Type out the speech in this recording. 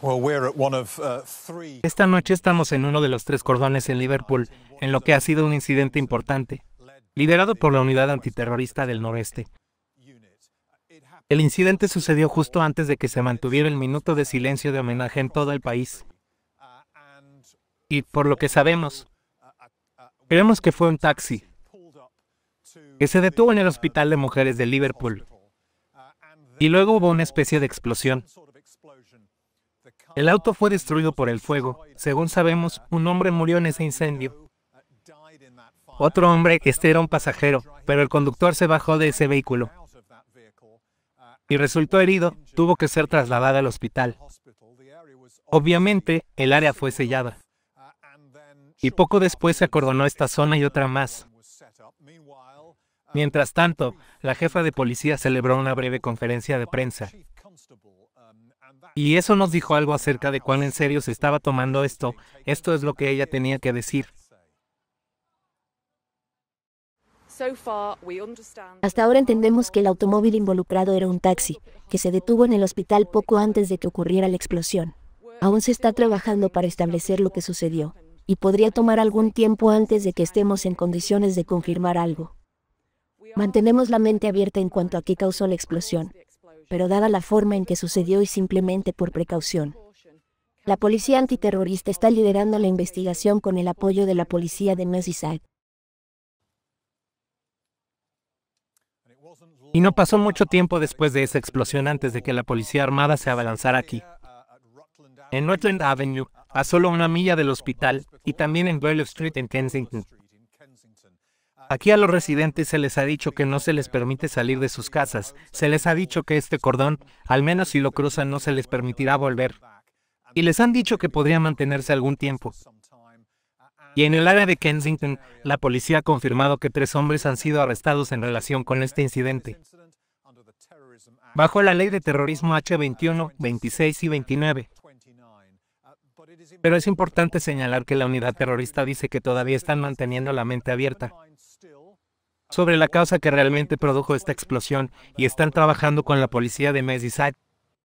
Uh, Esta noche estamos en uno de los tres cordones en Liverpool, en lo que ha sido un incidente importante, liderado por la Unidad Antiterrorista del Noreste. El incidente sucedió justo antes de que se mantuviera el minuto de silencio de homenaje en todo el país. Y por lo que sabemos, creemos que fue un taxi que se detuvo en el Hospital de Mujeres de Liverpool. Y luego hubo una especie de explosión el auto fue destruido por el fuego. Según sabemos, un hombre murió en ese incendio. Otro hombre, este era un pasajero, pero el conductor se bajó de ese vehículo y resultó herido, tuvo que ser trasladado al hospital. Obviamente, el área fue sellada. Y poco después se acordonó esta zona y otra más. Mientras tanto, la jefa de policía celebró una breve conferencia de prensa. Y eso nos dijo algo acerca de cuán en serio se estaba tomando esto. Esto es lo que ella tenía que decir. Hasta ahora entendemos que el automóvil involucrado era un taxi, que se detuvo en el hospital poco antes de que ocurriera la explosión. Aún se está trabajando para establecer lo que sucedió, y podría tomar algún tiempo antes de que estemos en condiciones de confirmar algo. Mantenemos la mente abierta en cuanto a qué causó la explosión, pero dada la forma en que sucedió y simplemente por precaución. La policía antiterrorista está liderando la investigación con el apoyo de la policía de Merseyside. Y no pasó mucho tiempo después de esa explosión antes de que la policía armada se abalanzara aquí. En Rutland Avenue, a solo una milla del hospital, y también en Burleigh Street en Kensington, Aquí a los residentes se les ha dicho que no se les permite salir de sus casas, se les ha dicho que este cordón, al menos si lo cruzan, no se les permitirá volver. Y les han dicho que podría mantenerse algún tiempo. Y en el área de Kensington, la policía ha confirmado que tres hombres han sido arrestados en relación con este incidente. Bajo la ley de terrorismo H21, 26 y 29. Pero es importante señalar que la unidad terrorista dice que todavía están manteniendo la mente abierta sobre la causa que realmente produjo esta explosión y están trabajando con la policía de Merseyside